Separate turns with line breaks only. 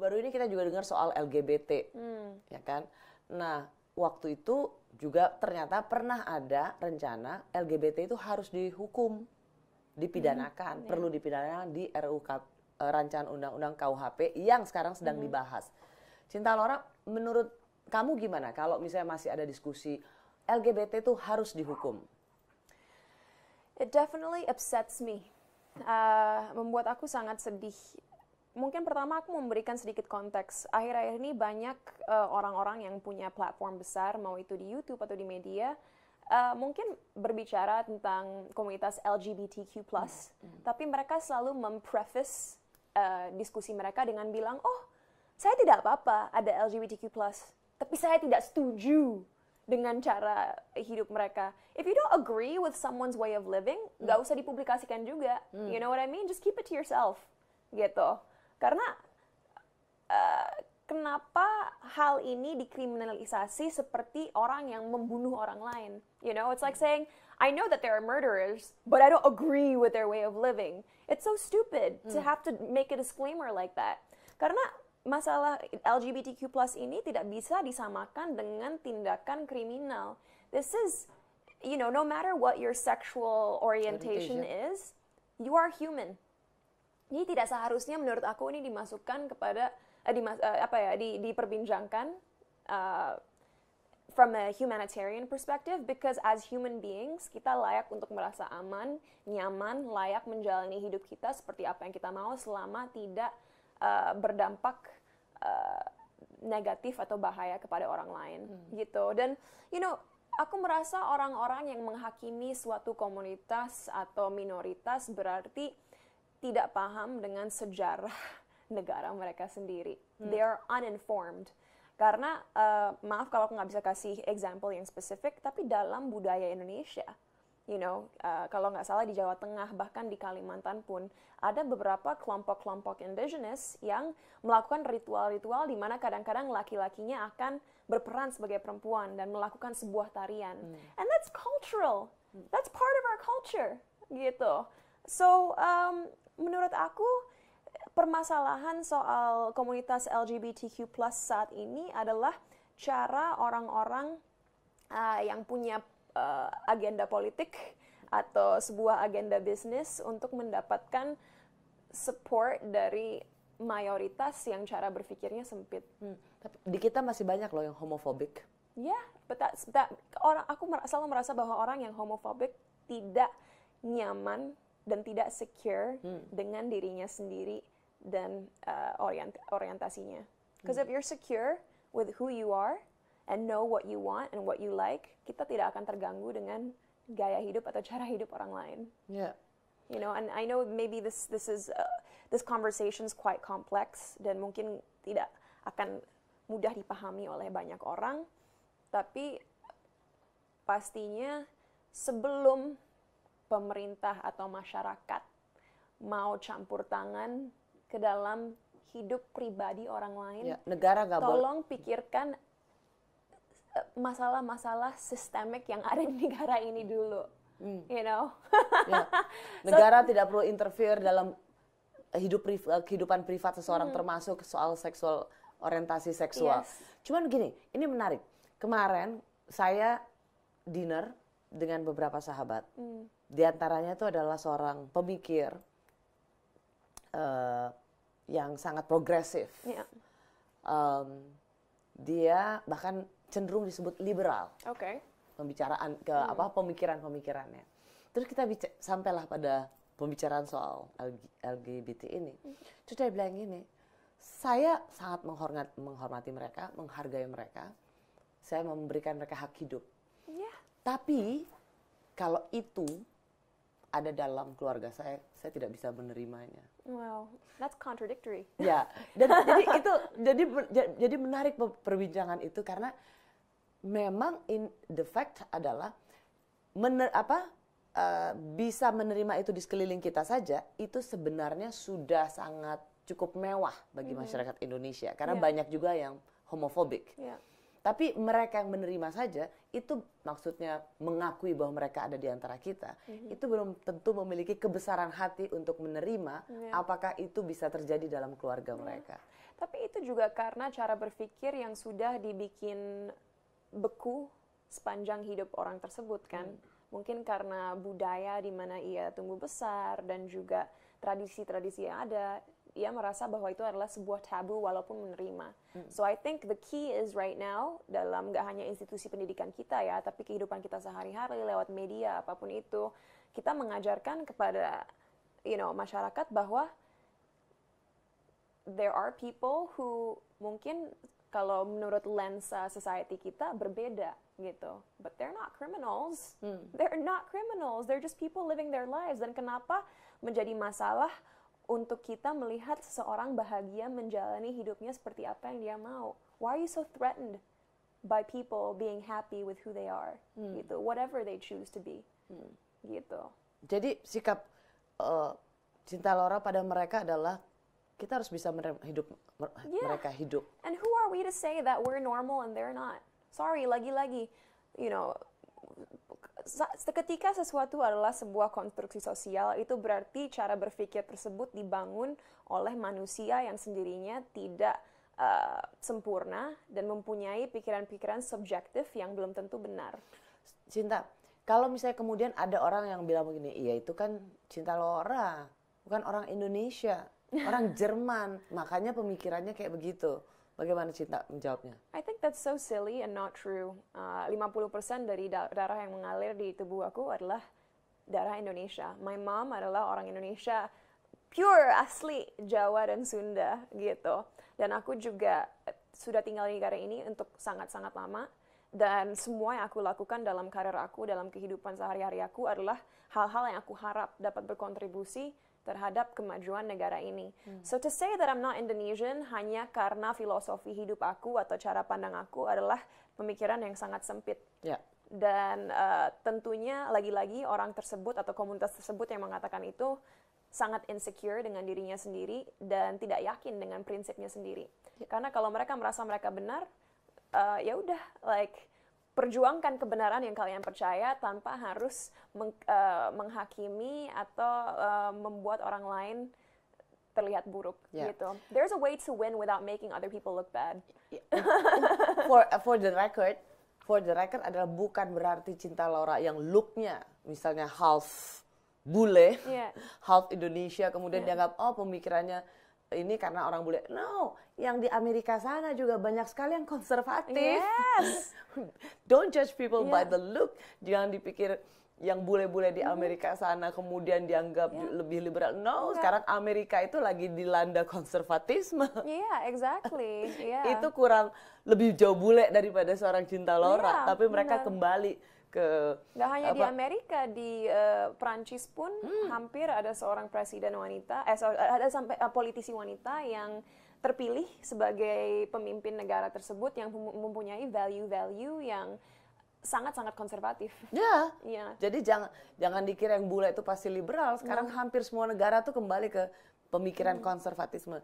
baru-baru ini kita juga dengar soal LGBT, hmm. ya kan? Nah, waktu itu juga ternyata pernah ada rencana LGBT itu harus dihukum, dipidanakan, hmm. perlu ya. dipidanakan di RUU e, rancangan undang-undang KUHP yang sekarang sedang hmm. dibahas. Cinta Laura, menurut kamu gimana kalau misalnya masih ada diskusi LGBT itu harus dihukum?
It definitely upsets me. Uh, membuat aku sangat sedih mungkin pertama aku memberikan sedikit konteks. Akhir-akhir ini banyak eh, orang-orang uh, yang punya platform besar, mau itu di YouTube atau di media, uh, mungkin berbicara tentang komunitas LGBTQ+, mm hmm. tapi mereka selalu mempreface uh, diskusi mereka dengan bilang, oh, saya tidak apa-apa ada LGBTQ+, tapi saya tidak setuju dengan cara hidup mereka. If you don't agree with someone's way of living, nggak mm. usah dipublikasikan juga. Mm. You know what I mean? Just keep it to yourself, gitu. Karena uh, kenapa hal ini dikriminalisasi seperti orang yang membunuh orang lain? You know, it's like saying I know that there are murderers, but I don't agree with their way of living. It's so stupid mm. to hmm. have to make a disclaimer like that. Karena masalah LGBTQ+ ini tidak bisa disamakan dengan tindakan kriminal. This is you know, no matter what your sexual orientation, orientation. is, you are human. Ini tidak seharusnya menurut aku ini dimasukkan kepada uh, eh, di uh, eh, apa ya di, diperbincangkan uh, from a humanitarian perspective because as human beings kita layak untuk merasa aman, nyaman, layak menjalani hidup kita seperti apa yang kita mau selama tidak uh, berdampak uh, negatif atau bahaya kepada orang lain hmm. gitu. Dan you know aku merasa orang-orang yang menghakimi suatu komunitas atau minoritas berarti tidak paham dengan sejarah negara mereka sendiri. Hmm. They are uninformed. Karena uh, maaf kalau aku nggak bisa kasih example yang spesifik, tapi dalam budaya Indonesia, you know, uh, kalau nggak salah di Jawa Tengah bahkan di Kalimantan pun ada beberapa kelompok-kelompok indigenous yang melakukan ritual-ritual di mana kadang-kadang laki-lakinya akan berperan sebagai perempuan dan melakukan sebuah tarian. Hmm. And that's cultural. Hmm. That's part of our culture gitu. So um, menurut aku permasalahan soal komunitas LGBTQ+ plus saat ini adalah cara orang-orang uh, yang punya uh, agenda politik atau sebuah agenda bisnis untuk mendapatkan support dari mayoritas yang cara berpikirnya sempit. Hmm.
Tapi di kita masih banyak loh yang homofobik.
Ya, yeah, betul. orang aku selalu merasa bahwa orang yang homofobik tidak nyaman dan tidak secure hmm. dengan dirinya sendiri dan uh, orient orientasinya. Because hmm. if you're secure with who you are and know what you want and what you like, kita tidak akan terganggu dengan gaya hidup atau cara hidup orang lain. Yeah. You know, and I know maybe this this is uh, this conversation's quite complex dan mungkin tidak akan mudah dipahami oleh banyak orang, tapi pastinya sebelum pemerintah atau masyarakat mau campur tangan ke dalam hidup pribadi orang lain. Ya, negara nggak boleh. Tolong pikirkan eh, masalah-masalah sistemik yang ada di negara ini dulu. Hmm. You know. ya.
Negara so, tidak perlu interfere dalam hidup eh, kehidupan privat seseorang hmm. termasuk soal seksual orientasi seksual. Yes. Cuman gini, ini menarik. Kemarin saya dinner dengan beberapa sahabat. Hmm di antaranya itu adalah seorang pemikir uh, yang sangat progresif. Yeah. Ya. Um, dia bahkan cenderung disebut liberal. Oke. Okay. Pembicaraan ke hmm. apa pemikiran-pemikirannya. Terus kita sampailah pada pembicaraan soal LGBT ini. Hmm. Terus dia bilang gini, saya sangat menghormat, menghormati mereka, menghargai mereka. Saya memberikan mereka hak hidup. Yeah. Tapi kalau itu ada dalam keluarga saya, saya tidak bisa menerimanya.
Wow, that's contradictory.
Ya, dan jadi itu jadi jadi menarik perbincangan itu karena memang in the fact adalah mener, apa uh, bisa menerima itu di sekeliling kita saja itu sebenarnya sudah sangat cukup mewah bagi mm -hmm. masyarakat Indonesia karena yeah. banyak juga yang homofobik. Yeah tapi mereka yang menerima saja itu maksudnya mengakui bahwa mereka ada di antara kita, mm-hmm. itu belum tentu memiliki kebesaran hati untuk menerima yeah. apakah itu bisa terjadi dalam keluarga yeah. mereka.
Tapi itu juga karena cara berpikir yang sudah dibikin beku sepanjang hidup orang tersebut kan. Mm. Mungkin karena budaya di mana ia tumbuh besar dan juga tradisi-tradisi yang ada ia merasa bahwa itu adalah sebuah tabu walaupun menerima. Hmm. So I think the key is right now dalam gak hanya institusi pendidikan kita ya, tapi kehidupan kita sehari-hari lewat media apapun itu, kita mengajarkan kepada you know masyarakat bahwa there are people who mungkin kalau menurut lensa society kita berbeda gitu. But they're not criminals. Hmm. They're not criminals. They're just people living their lives. Dan kenapa menjadi masalah untuk kita melihat seseorang bahagia menjalani hidupnya seperti apa yang dia mau. Why are you so threatened by people being happy with who they are? Hmm. Gitu, whatever they choose to be. Hmm. Gitu.
Jadi sikap uh, cinta Laura pada mereka adalah kita harus bisa hidup mer yeah. mereka hidup.
And who are we to say that we're normal and they're not? Sorry, lagi-lagi, you know, Seketika sesuatu adalah sebuah konstruksi sosial, itu berarti cara berpikir tersebut dibangun oleh manusia yang sendirinya tidak uh, sempurna dan mempunyai pikiran-pikiran subjektif yang belum tentu benar.
Cinta, kalau misalnya kemudian ada orang yang bilang begini, iya itu kan cinta Laura bukan orang Indonesia, orang Jerman, makanya pemikirannya kayak begitu. Bagaimana Cinta menjawabnya?
I think that's so silly and not true. Ah, uh, 50% dari darah yang mengalir di tubuh aku adalah darah Indonesia. My mom adalah orang Indonesia pure asli Jawa dan Sunda gitu. Dan aku juga eh, sudah tinggal di negara ini untuk sangat-sangat lama dan semua yang aku lakukan dalam karir aku, dalam kehidupan sehari-hari aku adalah hal-hal yang aku harap dapat berkontribusi terhadap kemajuan negara ini. Hmm. So to say that I'm not Indonesian hanya karena filosofi hidup aku atau cara pandang aku adalah pemikiran yang sangat sempit. Yeah. Dan uh, tentunya lagi-lagi orang tersebut atau komunitas tersebut yang mengatakan itu sangat insecure dengan dirinya sendiri dan tidak yakin dengan prinsipnya sendiri. Yeah. Karena kalau mereka merasa mereka benar, uh, ya udah like perjuangkan kebenaran yang kalian percaya tanpa harus meng, uh, menghakimi atau uh, membuat orang lain terlihat buruk yeah. gitu. There's a way to win without making other people look bad.
for uh, for the record, for the record adalah bukan berarti cinta Laura yang looknya misalnya half bule, yeah. half Indonesia kemudian yeah. dianggap oh pemikirannya ini karena orang bule. No, yang di Amerika sana juga banyak sekali yang konservatif. Yes. Don't judge people yeah. by the look. Jangan dipikir yang bule-bule di mm-hmm. Amerika sana kemudian dianggap yeah. lebih liberal. No, sekarang Amerika itu lagi dilanda konservatisme. Iya, yeah,
exactly. Yeah. itu
kurang lebih jauh bule daripada seorang cinta Laura, yeah, tapi mereka bener. kembali ke nggak hanya apa, di
Amerika di uh, eh, Prancis pun hmm. hampir ada seorang presiden wanita eh so, eh, ada sampai uh, politisi wanita yang terpilih sebagai pemimpin negara tersebut yang mempunyai value-value yang sangat-sangat konservatif. Ya. Yeah.
Jadi jangan jangan dikira yang bule itu pasti liberal. Sekarang no. Nah. hampir semua negara tuh kembali ke pemikiran hmm. konservatisme.